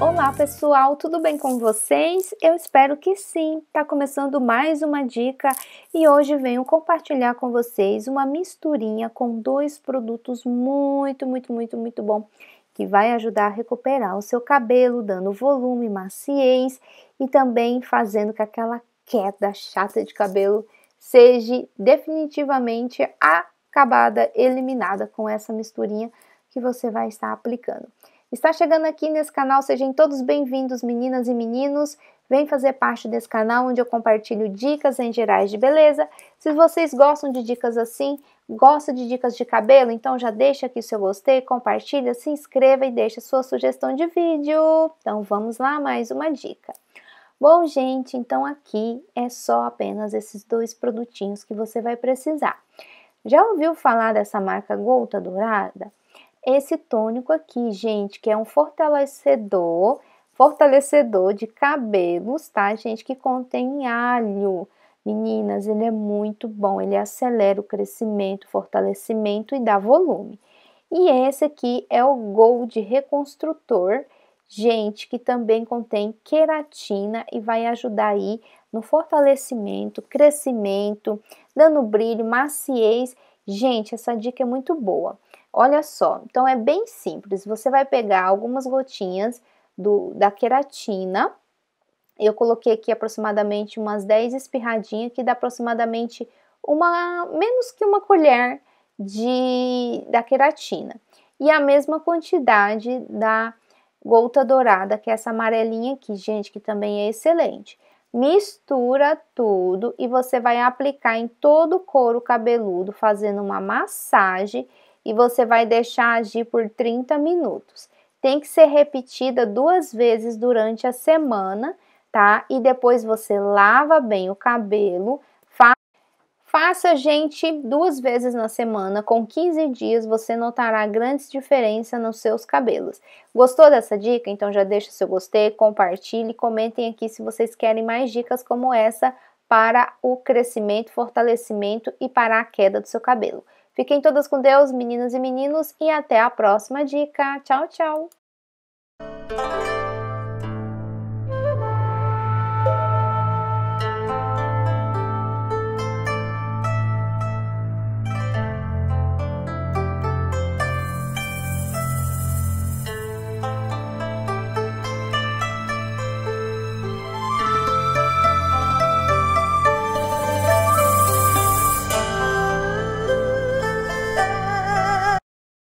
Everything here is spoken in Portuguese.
Olá pessoal, tudo bem com vocês? Eu espero que sim. Tá começando mais uma dica e hoje venho compartilhar com vocês uma misturinha com dois produtos muito, muito, muito, muito bom que vai ajudar a recuperar o seu cabelo, dando volume, maciez e também fazendo com aquela queda chata de cabelo seja definitivamente acabada, eliminada com essa misturinha que você vai estar aplicando. Está chegando aqui nesse canal, sejam todos bem-vindos, meninas e meninos. Vem fazer parte desse canal onde eu compartilho dicas em gerais de beleza. Se vocês gostam de dicas assim, gostam de dicas de cabelo, então já deixa aqui o seu gostei, compartilha, se inscreva e deixa sua sugestão de vídeo. Então vamos lá, mais uma dica. Bom, gente, então aqui é só apenas esses dois produtinhos que você vai precisar. Já ouviu falar dessa marca Golta Dourada? esse tônico aqui, gente, que é um fortalecedor, fortalecedor de cabelos, tá, gente, que contém alho. Meninas, ele é muito bom, ele acelera o crescimento, fortalecimento e dá volume. E esse aqui é o Gold Reconstrutor, gente, que também contém queratina e vai ajudar aí no fortalecimento, crescimento, dando brilho, maciez. Gente, essa dica é muito boa. Olha só, então é bem simples. Você vai pegar algumas gotinhas do, da queratina. Eu coloquei aqui aproximadamente umas 10 espirradinhas, que dá aproximadamente uma menos que uma colher de da queratina. E a mesma quantidade da gota dourada, que é essa amarelinha aqui, gente, que também é excelente. Mistura tudo e você vai aplicar em todo o couro cabeludo, fazendo uma massagem e você vai deixar agir por 30 minutos. Tem que ser repetida duas vezes durante a semana, tá? E depois você lava bem o cabelo. Faça, gente, duas vezes na semana. Com 15 dias você notará grandes diferenças nos seus cabelos. Gostou dessa dica? Então já deixa seu gostei, compartilhe, comentem aqui se vocês querem mais dicas como essa para o crescimento, fortalecimento e para a queda do seu cabelo. Fiquem todas com Deus, meninas e meninos, e até a próxima dica. Tchau, tchau!